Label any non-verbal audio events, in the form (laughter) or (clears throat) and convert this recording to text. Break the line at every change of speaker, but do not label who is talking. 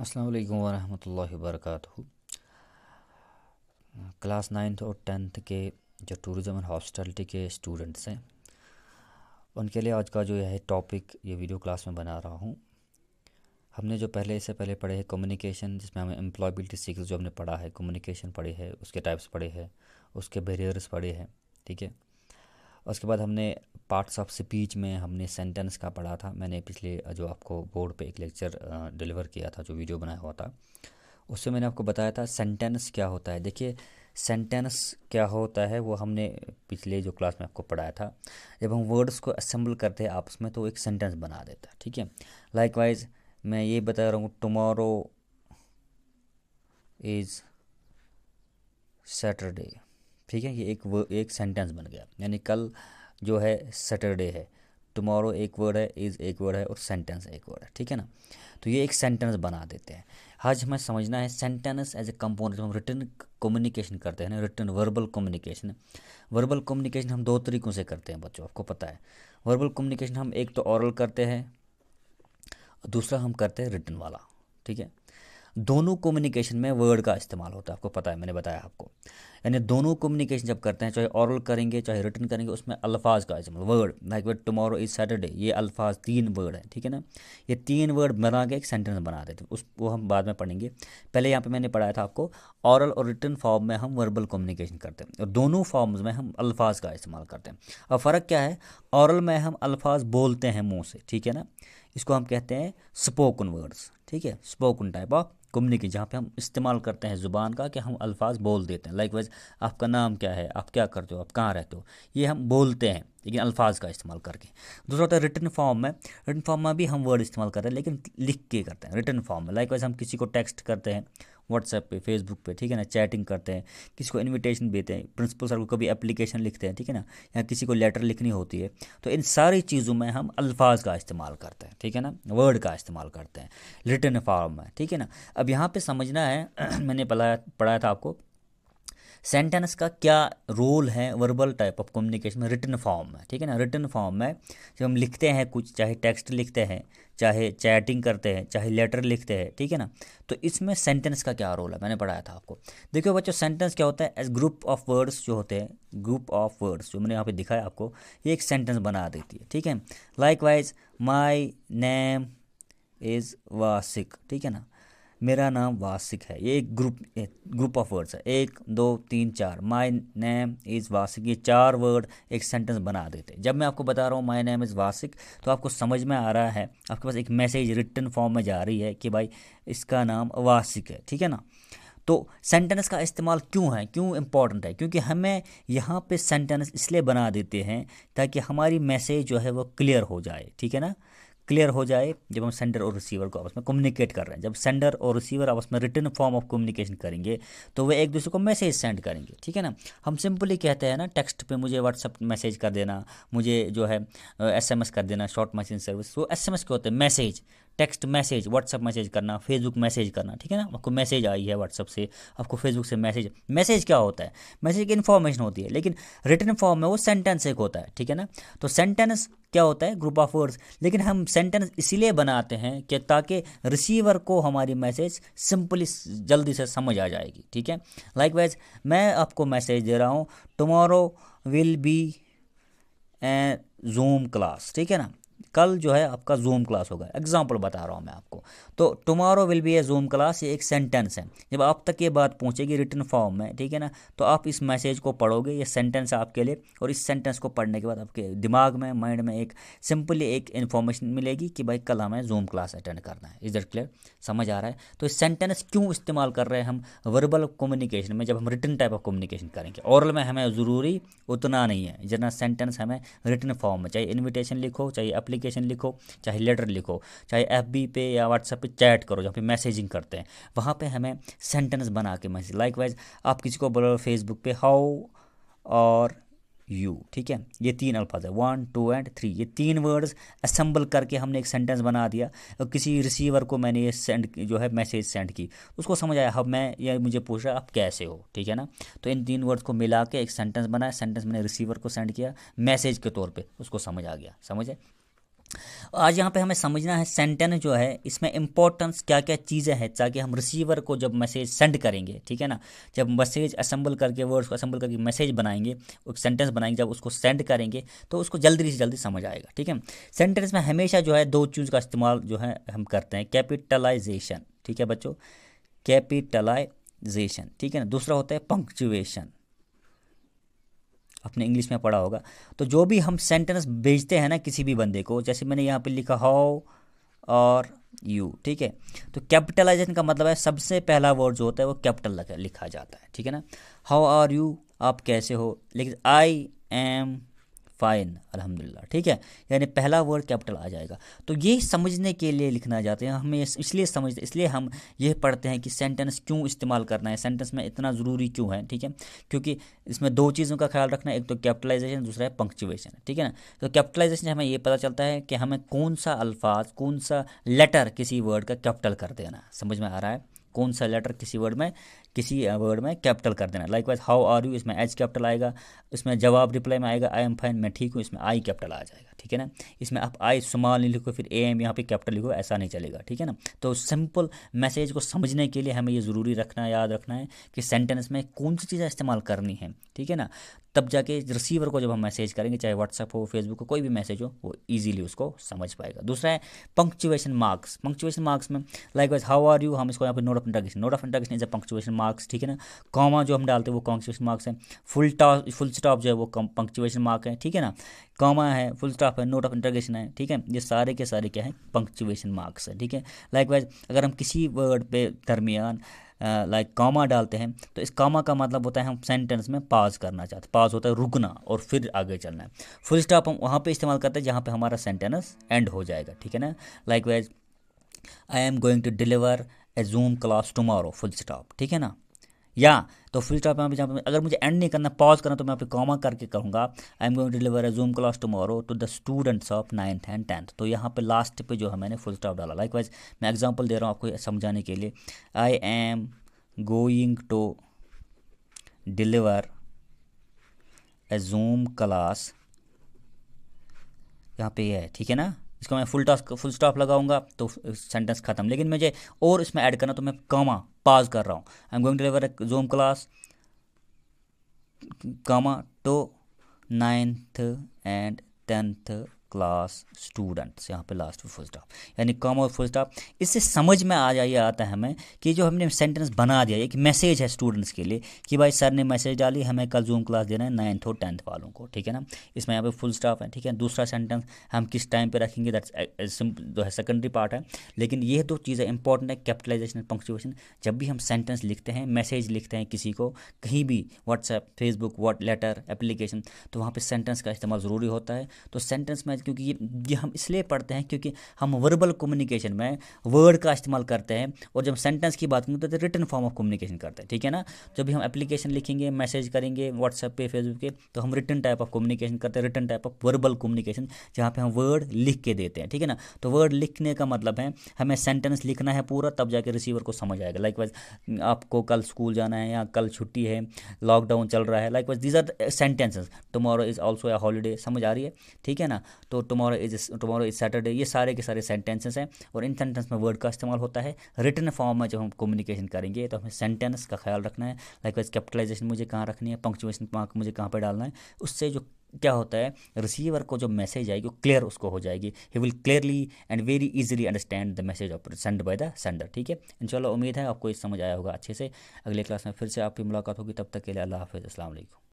असलकम वरम वर्क क्लास नाइन्थ और टेंथ के जो टूरिज़म एंड हॉस्टलिटी के स्टूडेंट्स हैं उनके लिए आज का जो है टॉपिक ये वीडियो क्लास में बना रहा हूँ हमने जो पहले इससे पहले पढ़े हैं कम्युनिकेशन जिसमें हमें एम्प्लॉयबिलिटी सीखल जो हमने पढ़ा है कम्युनिकेशन पढ़ी है उसके टाइप्स पढ़े हैं उसके बेरियर्स पढ़े हैं ठीक है उसके बाद हमने पार्ट्स ऑफ स्पीच में हमने सेंटेंस का पढ़ा था मैंने पिछले जो आपको बोर्ड पे एक लेक्चर डिलीवर किया था जो वीडियो बनाया हुआ था उससे मैंने आपको बताया था सेंटेंस क्या होता है देखिए सेंटेंस क्या होता है वो हमने पिछले जो क्लास में आपको पढ़ाया था जब हम वर्ड्स को असम्बल करते हैं आपस में तो एक सेंटेंस बना देता है ठीक है लाइक वाइज मैं ये बता रहा हूँ टमोरो इज़ सैटरडे ठीक है ये एक वर्ड एक सेंटेंस बन गया यानी कल जो है सैटरडे है टुमारो एक वर्ड है इज़ एक वर्ड है और सेंटेंस एक वर्ड है ठीक है ना तो ये एक सेंटेंस बना देते हैं आज हमें समझना है सेंटेंस एज ए कंपोनेंट हम रिटर्न कम्युनिकेशन करते हैं ना written verbal communication verbal communication हम दो तरीक़ों से करते हैं बच्चों आपको पता है वर्बल कम्युनिकेशन हम एक तो औरल करते हैं दूसरा हम करते हैं रिटर्न वाला ठीक है दोनों कम्युनिकेशन में वर्ड का इस्तेमाल होता है आपको पता है मैंने बताया आपको यानी दोनों कम्युनिकेशन जब करते हैं चाहे औरल करेंगे चाहे रिटर्न करेंगे उसमें अल्फाज का इस्तेमाल word likewise tomorrow is Saturday ये अल्फाज तीन वर्ड हैं ठीक है ना ये तीन वर्ड बना के एक सेंटेंस बना देते हैं उस वो हम बाद में पढ़ेंगे पहले यहाँ पर मैंने पढ़ाया था आपको औरल और रिटर्न फॉर्म में हम वर्बल कम्युनिकेशन करते हैं और दोनों फॉर्म्स में हम अल्फाज का इस्तेमाल करते हैं अब फ़र्क क्या है औरल में हम अल्फाज बोलते हैं मुँह से ठीक है ना इसको हम कहते हैं स्पोकन वर्ड्स ठीक है स्पोकन टाइप ऑफ कम्युनिकेशन जहाँ पे हम इस्तेमाल करते हैं ज़ुबान का कि हम अल्फाज बोल देते हैं लाइक वाइज आपका नाम क्या है आप क्या करते हो आप कहाँ रहते हो ये हम बोलते हैं लेकिन अल्फाज का इस्तेमाल करके दूसरा होता है रिटर्न फॉर्म में रिटर्न फॉर्म में भी हम वर्ड इस्तेमाल कर रहे हैं लेकिन लिख के करते हैं रिटर्न फॉर्म में लाइक वाइज हम किसी को टेक्स्ट करते हैं व्हाट्सएप पे फेसबुक पे ठीक है ना चैटिंग करते हैं किसी को इन्विटेशन देते हैं प्रिंसिपल सर को कभी एप्लीकेशन लिखते हैं ठीक है ना या किसी को लेटर लिखनी होती है तो इन सारी चीज़ों में हम अल्फाज का इस्तेमाल करते हैं ठीक है ना वर्ड का इस्तेमाल करते हैं रिटर्न फॉर्म में ठीक है ना अब यहाँ पर समझना है (clears throat) मैंने पढ़ाया पढ़ाया था आपको सेंटेंस का क्या रोल है वर्बल टाइप ऑफ कम्युनिकेशन में रिटर्न फॉर्म में ठीक है ना रिटर्न फॉर्म में जब हम लिखते हैं कुछ चाहे टेक्स्ट लिखते हैं चाहे चैटिंग करते हैं चाहे लेटर लिखते हैं ठीक है ना तो इसमें सेंटेंस का क्या रोल है मैंने पढ़ाया था आपको देखियो बच्चों सेंटेंस क्या होता है एज ग्रुप ऑफ वर्ड्स जो होते हैं ग्रुप ऑफ वर्ड्स जो मैंने यहाँ पे दिखाया आपको ये एक सेंटेंस बना देती है ठीक है likewise my name is Wasiq ठीक है ना मेरा नाम वासिक है ये एक ग्रुप ग्रुप ऑफ वर्ड्स है एक दो तीन चार माय नेम इज़ वासिक ये चार वर्ड एक सेंटेंस बना देते जब मैं आपको बता रहा हूँ माय नेम इज़ वासिक तो आपको समझ में आ रहा है आपके पास एक मैसेज रिटर्न फॉर्म में जा रही है कि भाई इसका नाम वासिक है ठीक है ना तो सेंटेंस का इस्तेमाल क्यों है क्यों इम्पॉर्टेंट है क्योंकि हमें यहाँ पे सेंटेंस इसलिए बना देते हैं ताकि हमारी मैसेज जो है वो क्लियर हो जाए ठीक है ना क्लियर हो जाए जब हम सेंडर और रिसीवर को आपस में कम्युनिकेट कर रहे हैं जब सेंडर और रिसीवर आपस में रिटर्न फॉर्म ऑफ कम्युनिकेशन करेंगे तो वे एक दूसरे को मैसेज सेंड करेंगे ठीक है ना हम सिंपली कहते हैं ना टेक्स्ट पे मुझे व्हाट्सअप मैसेज कर देना मुझे जो है एस एस कर देना शॉर्ट मैसेज सर्विस तो एस क्या होते हैं message text message WhatsApp message करना फेसबुक मैसेज करना ठीक है ना आपको मैसेज आई है व्हाट्सअप से आपको फेसबुक से मैसेज मैसेज क्या होता है मैसेज की इन्फॉर्मेशन होती है लेकिन रिटर्न फॉर्म में वो सेंटेंस एक होता है ठीक है ना तो सेंटेंस क्या होता है ग्रुप ऑफ वर्ड्स लेकिन हम सेंटेंस इसीलिए बनाते हैं कि ताकि रिसीवर को हमारी मैसेज सिंपली जल्दी से समझ आ जाएगी ठीक है लाइक वाइज मैं आपको मैसेज दे रहा हूँ tomorrow will be a Zoom class ठीक है ना कल जो है आपका जूम क्लास होगा एग्जाम्पल बता रहा हूँ मैं आपको तो tomorrow will be a Zoom class ये एक सेंटेंस है जब आप तक ये बात पहुँचेगी रिटर्न फॉर्म में ठीक है ना तो आप इस मैसेज को पढ़ोगे ये सेंटेंस आपके लिए और इस सेंटेंस को पढ़ने के बाद आपके दिमाग में माइंड में एक सिंपली एक इन्फॉर्मेशन मिलेगी कि भाई कल हमें जूम क्लास अटेंड करना है इज दट क्लियर समझ आ रहा है तो सेंटेंस क्यों इस्तेमाल कर रहे हैं हम वर्बल कम्युनिकेशन में जब हम रिटर्न टाइप ऑफ कम्युनिकेशन करेंगे औरल में हमें ज़रूरी उतना नहीं है जितना सेंटेंस हमें रिटर्न फॉर्म में चाहे इन्विटेशन लिखो चाहे अपलिक एप्लीकेशन लिखो चाहे लेटर लिखो चाहे एफ पे या व्हाट्सएप पे चैट करो जहाँ पे मैसेजिंग करते हैं वहाँ पे हमें सेंटेंस बना के मैसेज लाइक वाइज आप किसी को बोलो फेसबुक पे हाउ और यू ठीक है ये तीन अल्फाज है वन टू एंड थ्री ये तीन वर्ड्स असम्बल करके हमने एक सेंटेंस बना दिया और किसी रिसीवर को मैंने ये सेंड जो है मैसेज सेंड की उसको समझ आया अब मैं ये मुझे पूछ रहा आप कैसे हो ठीक है ना तो इन तीन वर्ड्स को मिला के एक सेंटेंस बनाया सेंटेंस मैंने रिसीवर को सेंड किया मैसेज के तौर पर उसको समझ आ गया समझ है आज यहाँ पे हमें समझना है सेंटेंस जो है इसमें इम्पोर्टेंस क्या क्या चीज़ें हैं ताकि हम रिसीवर को जब मैसेज सेंड करेंगे ठीक है ना जब मैसेज असेंबल करके वर्ड्स को असेंबल करके मैसेज बनाएंगे एक सेंटेंस बनाएंगे जब उसको सेंड करेंगे तो उसको जल्दी से जल्दी समझ आएगा ठीक है सेंटेंस में हमेशा जो है दो चीज़ का इस्तेमाल जो है हम करते हैं कैपिटलाइजेशन ठीक है बच्चों कैपिटलाइजेशन ठीक है ना दूसरा होता है पंक्चुएशन अपने इंग्लिश में पढ़ा होगा तो जो भी हम सेंटेंस भेजते हैं ना किसी भी बंदे को जैसे मैंने यहाँ पे लिखा हाउ और यू ठीक है तो कैपिटलाइजेशन का मतलब है सबसे पहला वर्ड जो होता है वो कैपिटल लिखा जाता है ठीक है ना हाउ आर यू आप कैसे हो लेकिन आई एम फाइन अलहमदिल्ला ठीक है यानी पहला वर्ड कैपिटल आ जाएगा तो ये समझने के लिए लिखना चाहते हैं हमें इसलिए समझते इसलिए हम ये पढ़ते हैं कि सेंटेंस क्यों इस्तेमाल करना है सेंटेंस में इतना ज़रूरी क्यों है ठीक है क्योंकि इसमें दो चीज़ों का ख्याल रखना है एक तो कैपिटलाइजेशन दूसरा है पंक्चुएशन ठीक है ना तो कैपिटलाइजेशन हमें ये पता चलता है कि हमें कौन सा अल्फाज कौन सा लेटर किसी वर्ड का कैपिटल कर देना समझ में आ रहा है कौन सा लेटर किसी वर्ड में किसी वर्ड में कैपिटल कर देना likewise how are you इसमें एच कैपिटल आएगा इसमें जवाब रिप्लाई में आएगा आई एम फाइन मैं ठीक हूँ इसमें आई कैपिटल आ जाएगा ठीक है ना इसमें आप आई स्मॉल नहीं लिखो फिर ए एम यहाँ पे कैपिटल लिखो ऐसा नहीं चलेगा ठीक है ना तो सिंपल मैसेज को समझने के लिए हमें ये ज़रूरी रखना याद रखना है कि सेंटेंस में कौन सी चीज़ें इस्तेमाल करनी है ठीक है ना तब जाके रिसीवर को जब हम मैसेज करेंगे चाहे व्हाट्सअप हो फेसबुक हो कोई भी मैसेज हो वो ईजिली उसको समझ पाएगा दूसरा है पंक्चुएशन मार्क्स पंक्चुएशन मार्क्स में likewise how are you हम इसको यहाँ पर note of interrogation note of interrogation is a punctuation marks marks ठीक है ना कॉमा जो हम डालते हैं वो कॉन्क्चुएशन मार्क्स हैं फुल टॉप फुल स्टॉप जो है वो पंक्चुएशन मार्क है ठीक है ना कॉमा है फुल स्टॉप है नोट ऑफ इंटरगेशन है ठीक है ये सारे के सारे क्या है पंक्चुएशन मार्क्स है ठीक है लाइकवाइज अगर हम किसी वर्ड पे दरमियान लाइक uh, कॉमा like, डालते हैं तो इस कॉमा का मतलब होता है हम सेंटेंस में पाज करना चाहते हैं पाज होता है रुकना और फिर आगे चलना है फुल स्टॉप हम वहाँ पे इस्तेमाल करते हैं जहाँ पे हमारा सेंटेंस एंड हो जाएगा ठीक है ना likewise I am going to deliver Zoom class tomorrow full stop ठीक है ना या तो फुल स्टॉप यहाँ पे जहाँ पे अगर मुझे एंड नहीं करना पॉज करना तो मैं यहाँ पे कॉमा करके कहूँगा I am going to deliver a Zoom class tomorrow to the students of ninth and tenth तो यहाँ पे लास्ट पे जो है मैंने फुल स्टॉप डाला लाइक वाइज मैं एग्जाम्पल दे रहा हूँ आपको समझाने के लिए I am going to deliver a Zoom class यहाँ पे है ठीक है ना इसको मैं फुल टास्क फुल स्टॉप लगाऊंगा तो सेंटेंस खत्म लेकिन मुझे और इसमें ऐड करना तो मैं कामा पाज कर रहा हूँ I am going to deliver Zoom class comma to ninth and tenth class students यहाँ पे लास्ट में फुल स्टॉप यानी कॉम और फुल स्टॉप इससे समझ में आ जाइए आता है हमें कि जो हमने सेंटेंस बना दिया एक मैसेज है स्टूडेंट्स के लिए कि भाई सर ने मैसेज डाली हमें कल जूम क्लास देना है नाइन्थ और टेंथ वालों को ठीक है ना इसमें यहाँ पे फुल स्टॉप है ठीक है दूसरा सेंटेंस हम किस टाइम पर रखेंगे दैट्स जो है सेकेंडरी पार्ट है लेकिन ये दो चीज़ें इंपॉर्टेंट है कैपिटलाइजेशन पंक्चुएशन जब भी हम सेंटेंस लिखते हैं मैसेज लिखते हैं किसी को कहीं भी WhatsApp Facebook what letter application तो वहाँ पर सेंटेंस का इस्तेमाल ज़रूरी होता है तो सेंटेंस में क्योंकि ये हम इसलिए पढ़ते हैं क्योंकि हम वर्बल कम्युनिकेशन में वर्ड का इस्तेमाल करते हैं और जब सेंटेंस की बात करें तो रिटर्न फॉर्म ऑफ कम्युनिकेशन करते हैं ठीक है ना जब भी हम एप्लीकेशन लिखेंगे मैसेज करेंगे व्हाट्सएप पे फेसबुक पे तो हम रिटर्न टाइप ऑफ कम्युनिकेशन करते हैं written type of verbal communication जहाँ पर हम वर्ड लिख के देते हैं ठीक है ना तो वर्ड लिखने का मतलब है हमें सेंटेंस लिखना है पूरा तब जाके रिसीवर को समझ आएगा लाइक वाइज आपको कल स्कूल जाना है या कल छुट्टी है लॉकडाउन चल रहा है likewise these are sentences tomorrow is also a holiday समझ आ रही है ठीक है ना तो tomorrow is tomorrow is Saturday ये सारे के सारे सेंटेंसेस हैं और इन सेंटेंस में वर्ड का इस्तेमाल होता है रिटर्न फॉर्म में जब हम कम्युनिकेशन करेंगे तो हमें सेंटेंस का ख्याल रखना है लाइक वाइज कैपिटलाइजेशन मुझे कहाँ रखनी है पंक्चुएशन मार्क मुझे कहाँ पर डालना है उससे जो क्या होता है रिसीवर को जो मैसेज आएगी वो क्लियर उसको हो जाएगी he will clearly and very easily understand the message of send by the sender ठीक है इंशाल्लाह उम्मीद है आपको ये समझ आया होगा अच्छे से अगले क्लास में फिर से आपकी मुलाकात होगी तब तक के लिए अल्लाह हाफिज़ असल